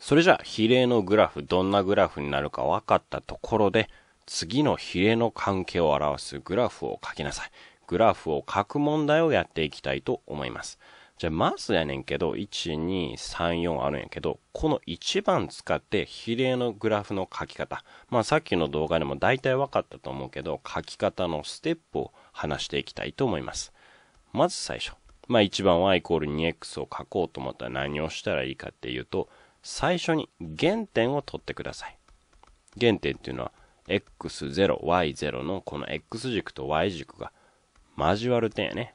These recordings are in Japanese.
それじゃあ、比例のグラフ、どんなグラフになるか分かったところで、次の比例の関係を表すグラフを書きなさい。グラフを書く問題をやっていきたいと思います。じゃあ、まずやねんけど、1、2、3、4あるんやけど、この1番使って比例のグラフの書き方。まあ、さっきの動画でも大体分かったと思うけど、書き方のステップを話していきたいと思います。まず最初。まあ、1番はイコール 2x を書こうと思ったら何をしたらいいかっていうと、最初に原点を取ってください。原点っていうのは、x0、y0 のこの x 軸と y 軸が交わる点やね。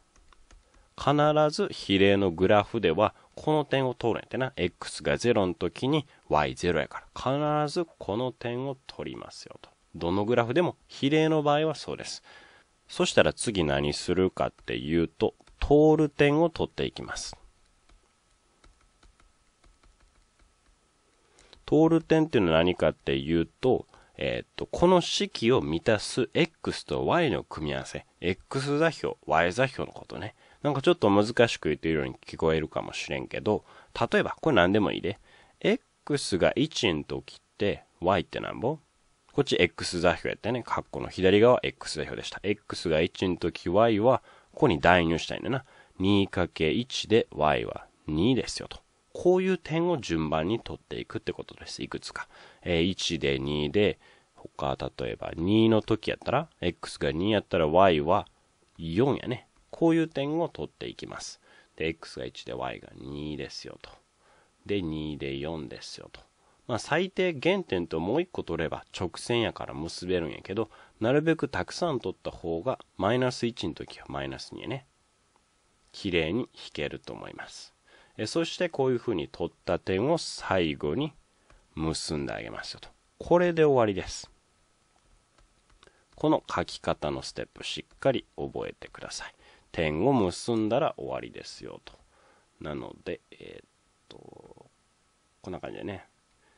必ず比例のグラフでは、この点を通るんやてな。x が0の時に y0 やから。必ずこの点を取りますよと。どのグラフでも比例の場合はそうです。そしたら次何するかっていうと、通る点を取っていきます。通る点っていうのは何かっていうと、えっ、と、この式を満たす x と y の組み合わせ。x 座標、y 座標のことね。なんかちょっと難しく言ってるように聞こえるかもしれんけど、例えば、これ何でもいいで。x が1の時って、y ってなんぼこっち x 座標やったよね。カッコの左側 x 座標でした。x が1の時 y は、ここに代入したいんだな。2×1 で y は2ですよと。こういう点を順番に取っていくってことです。いくつか。えー、1で2で、他、例えば2の時やったら、x が2やったら y は4やね。こういう点を取っていきます。で、x が1で y が2ですよと。で、2で4ですよと。まあ、最低原点ともう1個取れば直線やから結べるんやけど、なるべくたくさん取った方が、マイナス1の時はマイナス2やね。綺麗に弾けると思います。えそしてこういうふうに取った点を最後に結んであげますよと。これで終わりです。この書き方のステップしっかり覚えてください。点を結んだら終わりですよと。なので、えー、っと、こんな感じでね。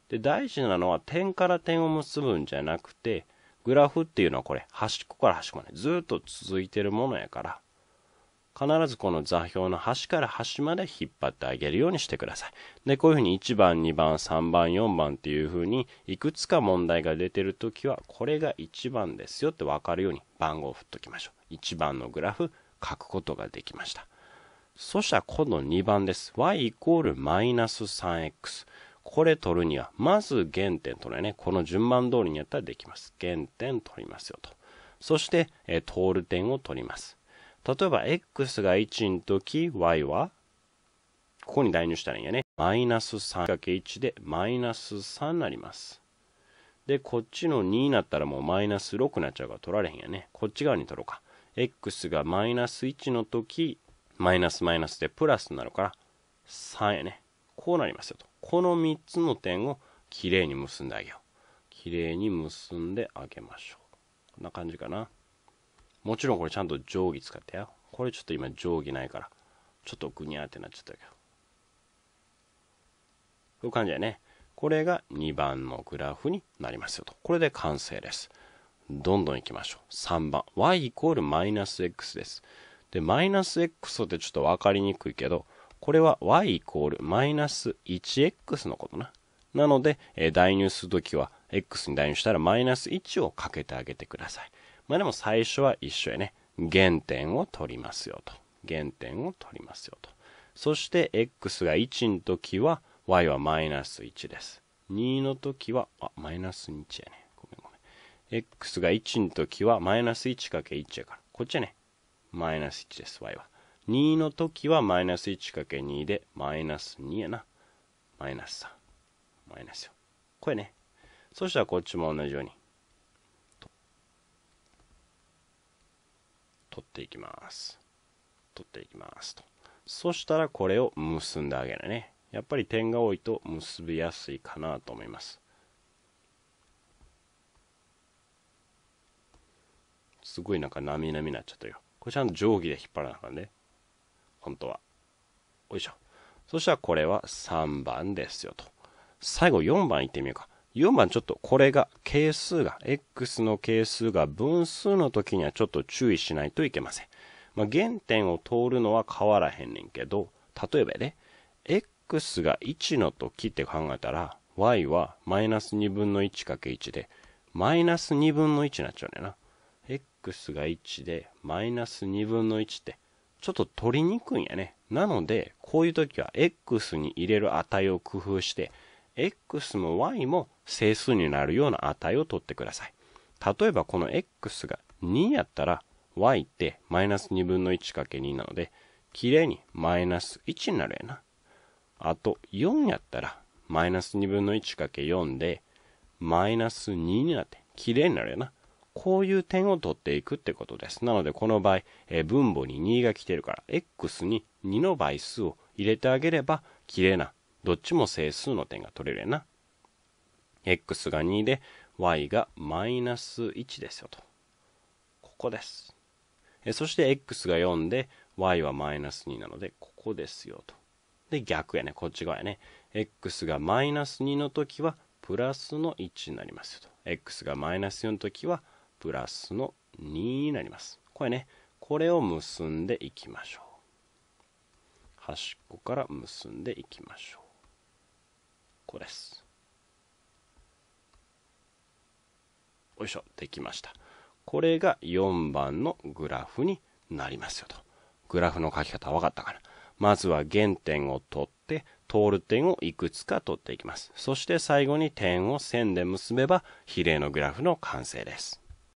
で、大事なのは点から点を結ぶんじゃなくて、グラフっていうのはこれ、端っこから端っこまでずっと続いてるものやから、必ずこの座標の端から端まで引っ張ってあげるようにしてください。で、こういうふうに1番、2番、3番、4番っていうふうに、いくつか問題が出てるときは、これが1番ですよってわかるように番号を振っときましょう。1番のグラフ、書くことができました。そしたら今度2番です。y イコールマイナス 3x。これ取るには、まず原点取るね。この順番通りにやったらできます。原点取りますよと。そして、え通る点を取ります。例えば x が1の時 y はここに代入したらいいんやね。マイナス 3×1 でマイナス3になります。で、こっちの2になったらもうマイナス6になっちゃうから取られへんやね。こっち側に取ろうか。x がマイナス1の時、マイナスマイナスでプラスになるから3やね。こうなりますよと。この3つの点をきれいに結んであげよう。きれいに結んであげましょう。こんな感じかな。もちろんこれちゃんと定規使ってや。これちょっと今定規ないから、ちょっとグニャーってなっちゃったけど。こういう感じだね。これが2番のグラフになりますよと。これで完成です。どんどん行きましょう。3番。y イコールマイナス x です。で、マイナス x ってちょっとわかりにくいけど、これは y イコールマイナス 1x のことな。なので、え代入するときは、x に代入したらマイナス1をかけてあげてください。まあでも最初は一緒やね。原点を取りますよと。原点を取りますよと。そして x が1の時は y はマイナス1です。2の時は、あ、マイナス1やね。ごめんごめん。x が1の時はマイナス 1×1 やから。こっちやね。マイナス1です、y は。2の時はマイナス 1×2 で、マイナス2やな。マイナス3。マイナスよ。これね。そしたらこっちも同じように。取っていきます。取っていきますと。そしたらこれを結んであげるね。やっぱり点が多いと結びやすいかなと思います。すごいなんかなみなみになっちゃったよ。これちゃんと定規で引っ張らなあかんね。本当は。よいしょ。そしたらこれは3番ですよと。最後4番いってみようか。4番ちょっとこれが係数が、x の係数が分数の時にはちょっと注意しないといけません。まあ、原点を通るのは変わらへんねんけど、例えばね、x が1の時って考えたら、y はマイナス2分の1け1で、マイナス2分の1になっちゃうねんな。x が1で、マイナス2分の1って、ちょっと取りにくいんやね。なので、こういう時は x に入れる値を工夫して、x も y も整数になるような値を取ってください。例えばこの x が2やったら y ってマイナス2分の1け2なので、きれいにマイナス1になるやな。あと4やったらマイナス2分の1け4で、マイナス2になって、きれいになるやな。こういう点を取っていくってことです。なので、この場合、え分母に2が来てるから、x に2の倍数を入れてあげれば、綺麗な、どっちも整数の点が取れるやな。x が2で y がマイナス1ですよと。ここです。えそして x が4で y はマイナス2なので、ここですよと。で、逆やね。こっち側やね。x がマイナス2の時は、プラスの1になりますよと。x がマイナス4の時は、プラスの2になります。これね。これを結んでいきましょう。端っこから結んでいきましょう。これです。よいしょ、できました。これが4番のグラフになりますよと。グラフの書き方分かったかなまずは原点を取って、通る点をいくつか取っていきます。そして最後に点を線で結べば、比例のグラフの完成です。